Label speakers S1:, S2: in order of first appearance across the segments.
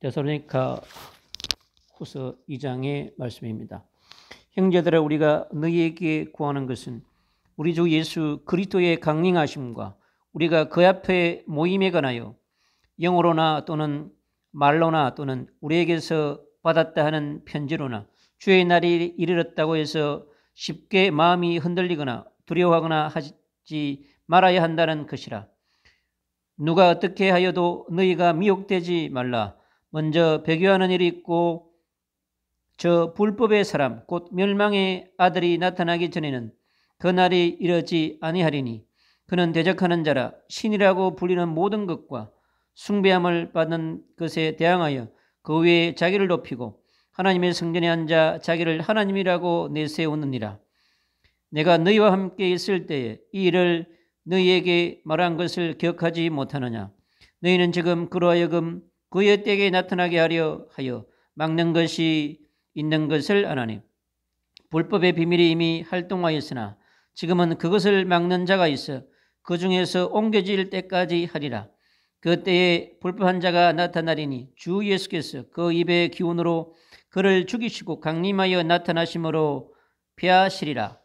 S1: 데살로니카 후서 2장의 말씀입니다. 형제들아 우리가 너희에게 구하는 것은 우리 주 예수 그리스도의 강림하심과 우리가 그 앞에 모임에 관하여 영어로나 또는 말로나 또는 우리에게서 받았다 하는 편지로나 주의 날이 이르렀다고 해서 쉽게 마음이 흔들리거나 두려워하거나 하지 말아야 한다는 것이라. 누가 어떻게 하여도 너희가 미혹되지 말라. 먼저 배교하는 일이 있고 저 불법의 사람 곧 멸망의 아들이 나타나기 전에는 그날이 이르지 아니하리니 그는 대적하는 자라 신이라고 불리는 모든 것과 숭배함을 받는 것에 대항하여 그 위에 자기를 높이고 하나님의 성전에 앉아 자기를 하나님이라고 내세우느니라. 내가 너희와 함께 있을 때에 이 일을 너희에게 말한 것을 기억하지 못하느냐. 너희는 지금 그러하여금 그의 때에 나타나게 하려 하여 막는 것이 있는 것을 아나니 불법의 비밀이 이미 활동하였으나 지금은 그것을 막는 자가 있어 그 중에서 옮겨질 때까지 하리라. 그때에 불법한 자가 나타나리니 주 예수께서 그 입의 기운으로 그를 죽이시고 강림하여 나타나심으로 피하시리라.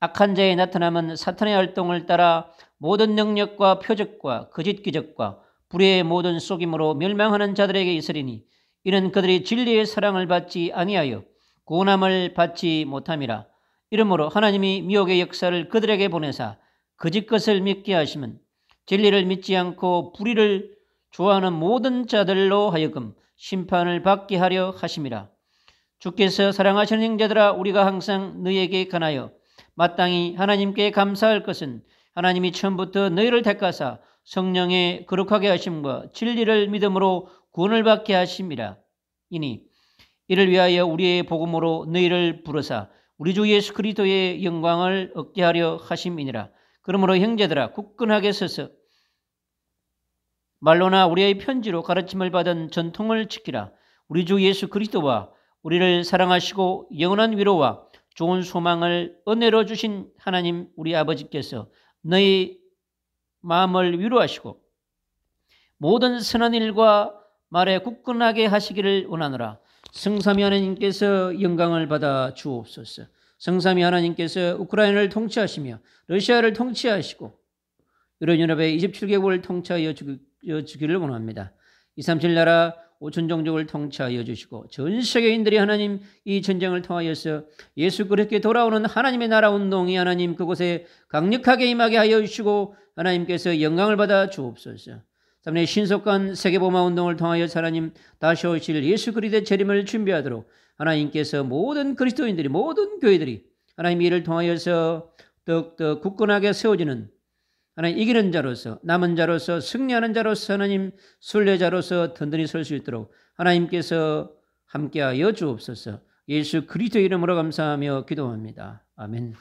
S1: 악한 자의 나타남은 사탄의 활동을 따라 모든 능력과 표적과 거짓 기적과 불의 모든 속임으로 멸망하는 자들에게 있으리니 이는 그들이 진리의 사랑을 받지 아니하여 고남을 받지 못함이라 이러므로 하나님이 미혹의 역사를 그들에게 보내사 거짓것을 믿게 하심은 진리를 믿지 않고 불의를 좋아하는 모든 자들로 하여금 심판을 받게 하려 하심이라 주께서 사랑하시는 형제들아 우리가 항상 너희에게 관하여 마땅히 하나님께 감사할 것은 하나님이 처음부터 너희를 택하사 성령의 거룩하게 하심과 진리를 믿음으로 구원을 받게 하심이라. 이니 이를 위하여 우리의 복음으로 너희를 부르사 우리 주 예수 그리스도의 영광을 얻게 하려 하심이니라. 그러므로 형제들아 굳건하게 서서 말로나 우리의 편지로 가르침을 받은 전통을 지키라. 우리 주 예수 그리스도와 우리를 사랑하시고 영원한 위로와 좋은 소망을 은혜로 주신 하나님 우리 아버지께서 너희 마음을 위로하시고 모든 선한 일과 말에 굳건하게 하시기를 원하노라. 성삼위 하나님께서 영광을 받아 주옵소서. 성삼위 하나님께서 우크라이나를 통치하시며 러시아를 통치하시고 유럽연합의 27개국을 통치하여 주기를 원합니다. 237 나라 모든 종족을 통치하여 주시고 전 세계인들이 하나님 이 전쟁을 통하여서 예수 그리스께 돌아오는 하나님의 나라 운동이 하나님 그곳에 강력하게 임하게 하여 주시고 하나님께서 영광을 받아 주옵소서. 삼의 신속한 세계보마 운동을 통하여 하나님 다시 오실 예수 그리스도의 재림을 준비하도록 하나님께서 모든 그리스도인들이 모든 교회들이 하나님 이를 통하여서 더욱더 굳건하게 세워지는 하나님 이기는 자로서 남은 자로서 승리하는 자로서 하나님 순례자로서 든든히 설 수 있도록 하나님께서 함께하여 주옵소서 예수 그리스도 이름으로 감사하며 기도합니다. 아멘.